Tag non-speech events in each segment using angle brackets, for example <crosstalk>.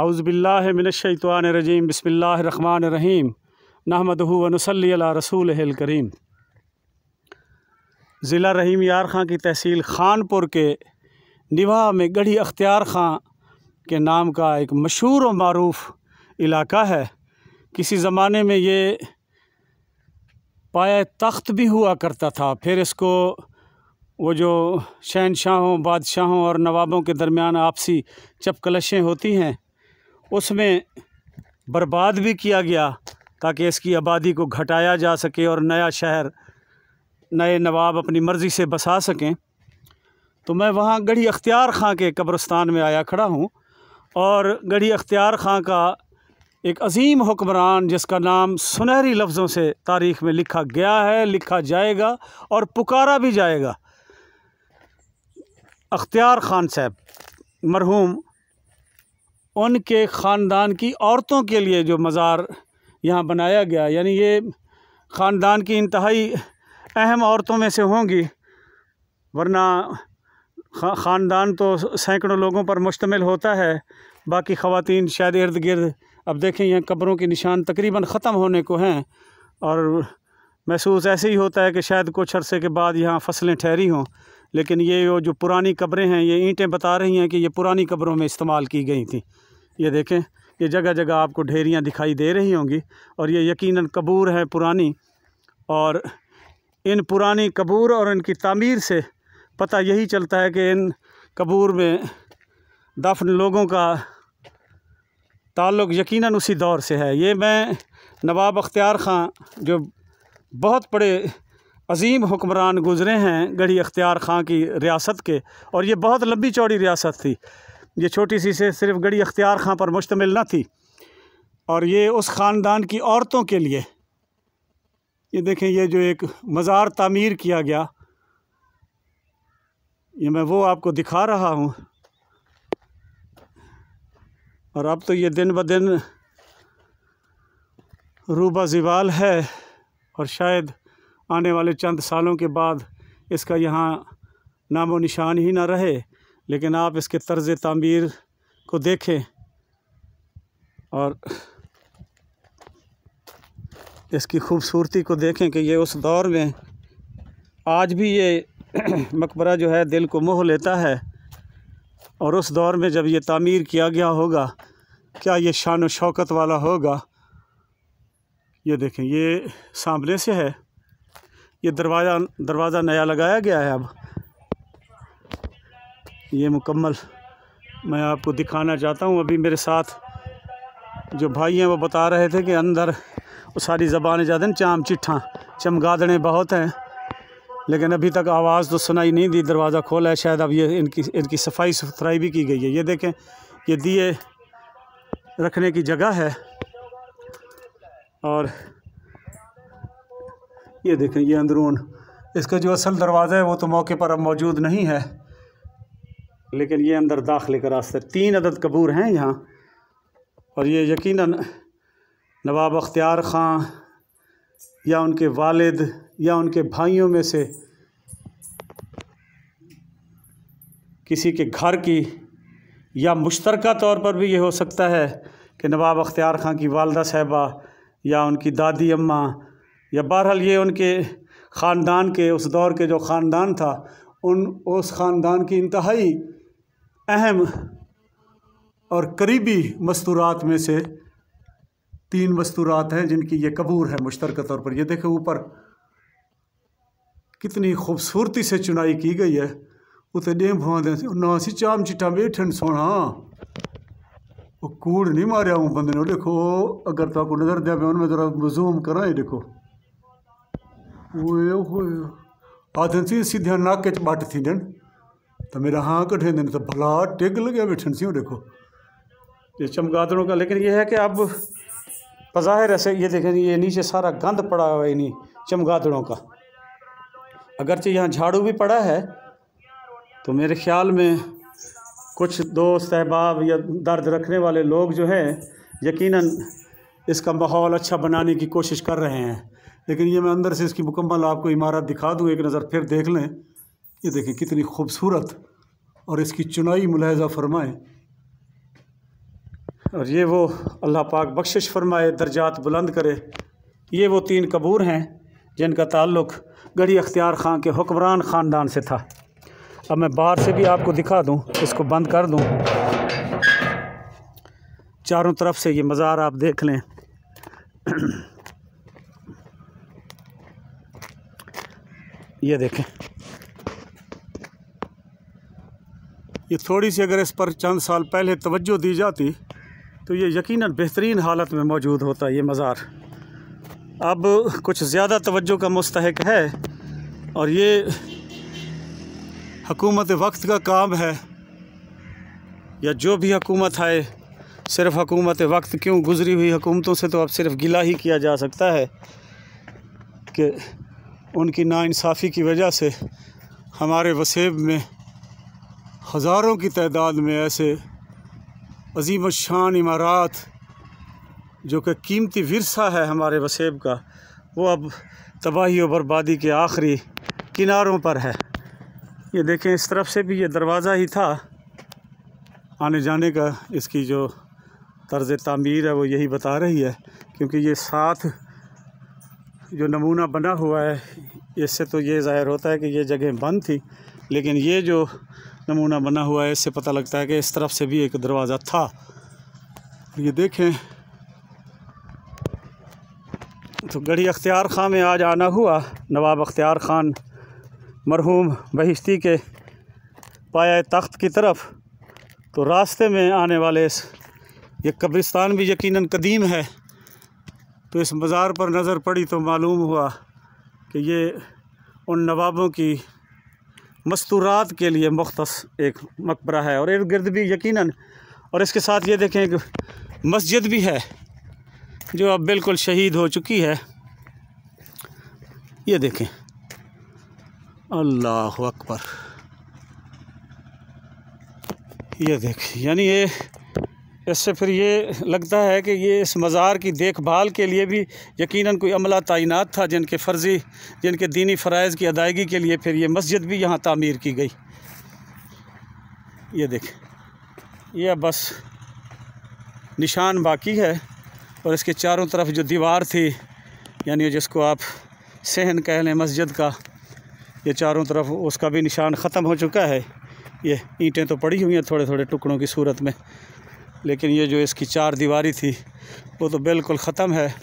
आउज़बिल्लिमिनशैतवानरजीम बसमीम रहीम वनसली रसूल करीम ज़िला रहीम यार ख़ां की तहसील खानपुर के निवाह में गढ़ी अख्तियार ख़ां के नाम का एक मशहूर और मरूफ इलाका है किसी ज़माने में ये पाया तख्त भी हुआ करता था फिर इसको वो जो शहनशाहों बादशाहों और नवाबों के दरमियान आपसी चपकलशें होती हैं उसमें बर्बाद भी किया गया ताकि इसकी आबादी को घटाया जा सके और नया शहर नए नवाब अपनी मर्ज़ी से बसा सकें तो मैं वहाँ गढ़ी अख्तियार ख़ां के कब्रस्तान में आया खड़ा हूँ और गढ़ी अख्तियार ख़ां का एक अजीम हुक्मरान जिसका नाम सुनहरी लफ्ज़ों से तारीख़ में लिखा गया है लिखा जाएगा और पुकारा भी जाएगा अख्तियार ख़ान साहब मरहूम उनके ख़ानदान की औरतों के लिए जो मज़ार यहाँ बनाया गया यानी ये ख़ानदान की इंतहाई अहम औरतों में से होंगी वरना ख़ानदान तो सैकड़ों लोगों पर मुश्तमिल होता है बाकी ख़वान शायद इर्द गिर्द अब देखें यहाँ कब्रों के निशान तकरीबन ख़त्म होने को हैं और महसूस ऐसे ही होता है कि शायद कुछ अरसे के बाद यहाँ फसलें ठहरी हों लेकिन ये वो जो पुरानी कब्रें हैं ये ईंटें बता रही हैं कि ये पुरानी कब्रों में इस्तेमाल की गई थी ये देखें ये जगह जगह आपको ढेरियाँ दिखाई दे रही होंगी और ये यकीन कबूर है पुरानी और इन पुरानी कबूर और इनकी तमीर से पता यही चलता है कि इन कबूर में दफन लोगों का ताल्लुक यकीनन उसी दौर से है ये मैं नवाब अख्तियार खां जो बहुत बड़े अजीम हुक्मरान गुज़रे हैं गढ़ी अख्तियार ख़ां की रियासत के और ये बहुत लंबी चौड़ी रियासत थी ये छोटी सी से सिर्फ गढ़ी अख्तियार ख़ां पर मुश्तमिल न थी और ये उस ख़ानदान की औरतों के लिए ये देखें ये जो एक मज़ार तामीर किया गया ये मैं वो आपको दिखा रहा हूँ और अब तो ये दिन ब दिन रूबा जीवाल है और शायद आने वाले चंद सालों के बाद इसका यहाँ नामो निशान ही ना रहे लेकिन आप इसके तर्ज़ तमीर को देखें और इसकी खूबसूरती को देखें कि ये उस दौर में आज भी ये <clears throat> मकबरा जो है दिल को मोह लेता है और उस दौर में जब ये तामीर किया गया होगा क्या ये शान शौकत वाला होगा ये देखें ये सामने से है ये दरवाज़ा दरवाज़ा नया लगाया गया है अब ये मुकम्मल मैं आपको दिखाना चाहता हूँ अभी मेरे साथ जो भाई हैं वो बता रहे थे कि अंदर वो सारी ज़बानें ज़्यादा चाम चिट्ठा चमगादड़े बहुत हैं लेकिन अभी तक आवाज़ तो सुनाई नहीं दी दरवाज़ा खोला है शायद अब ये इनकी इनकी सफाई सुथराई भी की गई है ये देखें ये दिए रखने की जगह है और ये देखें ये अंदरून इसका जो असल दरवाज़ा है वो तो मौके पर अब मौजूद नहीं है लेकिन ये अंदर दाखिले का रास्ता तीन अदद कबूर हैं यहाँ और ये यकीन नवाब अख्तियार ख़ां या उनके वालिद या उनके भाइयों में से किसी के घर की या मुश्तरक तौर पर भी ये हो सकता है कि नवाब अख्तियार ख़ां की वालदा साहबा या उनकी दादी अम्मा या बहरहाल ये उनके ख़ानदान के उस दौर के जो ख़ानदान था उन उस ख़ानदान की इंतहाई अहम और करीबी मस्तूरात में से तीन मस्तूरात हैं जिनकी ये कबूर है मुश्तर तौर पर यह देखें ऊपर कितनी खूबसूरती से चुनाई की गई है उते भुआ दें ना सी चाम चिटा बैठन सोना वो कूड़ नहीं मारे हूँ बंदे ने देखो अगर तो आपको नज़र दिया पे उनमें ज़रा जूम कराएं देखो आदन सी सीधिया नाके च थी दिन तो मेरा हाँ कठे दिन तो भला टिग लगे बैठन सी देखो ये चमगादड़ों का लेकिन ये है कि अब बज़ाहिर ऐसे ये देखें ये नीचे सारा गंद पड़ा हुआ है इन्हीं चमगादड़ों का अगरचे यहाँ झाड़ू भी पड़ा है तो मेरे ख्याल में कुछ दोस्त अहबाब या दर्द रखने वाले लोग जो हैं यकीनन इसका माहौल अच्छा बनाने की कोशिश कर रहे हैं लेकिन ये मैं अंदर से इसकी मुकम्मल आपको इमारत दिखा दूँ एक नज़र फिर देख लें ये देखें कितनी खूबसूरत और इसकी चुनाई मुलाहजा फरमाएँ और ये वो अल्लाह पाक बख्शिश फरमाए दर्जात बुलंद करे ये वो तीन कबूर हैं जिनका ताल्लुक़ गढ़ी अख्तियार खां के हुक्मरान ख़ानदान से था अब मैं बाहर से भी आपको दिखा दूँ इसको बंद कर दूँ चारों तरफ से ये मज़ार आप देख लें ये देखें ये थोड़ी सी अगर इस पर चंद साल पहले तवज्जो दी जाती तो ये यकीनन बेहतरीन हालत में मौजूद होता ये मज़ार अब कुछ ज़्यादा तवज्जो का मुस्तक है और ये हकूमत वक्त का काम है या जो भी हकूमत आए सिर्फ हकूमत वक्त क्यों गुज़री हुई हकूमतों से तो अब सिर्फ गिला ही किया जा सकता है कि उनकी नाानसाफ़ी की वजह से हमारे वसेब में हज़ारों की तादाद में ऐसे अजीम शान इमारात जो कि कीमती वरसा है हमारे वसेब का वो अब तबाही और बर्बादी के आखिरी किनारों पर है ये देखें इस तरफ से भी ये दरवाज़ा ही था आने जाने का इसकी जो तर्ज़ तमीर है वो यही बता रही है क्योंकि ये साथ जो नमूना बना हुआ है इससे तो ये ज़ाहिर होता है कि ये जगह बंद थी लेकिन ये जो नमूना बना हुआ है इससे पता लगता है कि इस तरफ से भी एक दरवाज़ा था ये देखें तो गढ़ी अख्तियार ख़ां में आज आना हुआ नवाब अख्तियार ख़ान मरहूम बहिश्ती के पाया तख्त की तरफ तो रास्ते में आने वाले इस ये कब्रिस्तान भी यकीनन कदीम है तो इस मज़ार पर नज़र पड़ी तो मालूम हुआ कि ये उन नवाबों की मस्तूरात के लिए मख्तस एक मकबरा है और इर्द गिर्द भी यकीन और इसके साथ ये देखें कि मस्जिद भी है जो अब बिल्कुल शहीद हो चुकी है ये देखें अल्लाह अकबर ये देखें यानी ये इससे फिर ये लगता है कि ये इस मज़ार की देखभाल के लिए भी यकीनन कोई अमला तैनात था जिनके फ़र्ज़ी जिनके दीनी फ़रज़ की अदायगी के लिए फिर ये मस्जिद भी यहाँ तामीर की गई ये देखें यह बस निशान बाकी है और इसके चारों तरफ जो दीवार थी यानी जिसको आप सहन कह लें मस्जिद का ये चारों तरफ उसका भी निशान ख़त्म हो चुका है ये ईंटें तो पड़ी हुई हैं थोड़े थोड़े टुकड़ों की सूरत में लेकिन ये जो इसकी चार दीवारी थी वो तो बिल्कुल ख़त्म है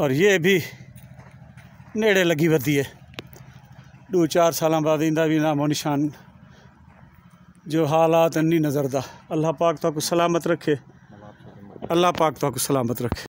और ये भी नेड़े लगी बदी है दो चार साल बाद इंदा भी नामो निशान जो हालात नहीं नज़रदा अल्लाह पाक तो सलामत रखे अल्लाह पाक तो सलामत रखे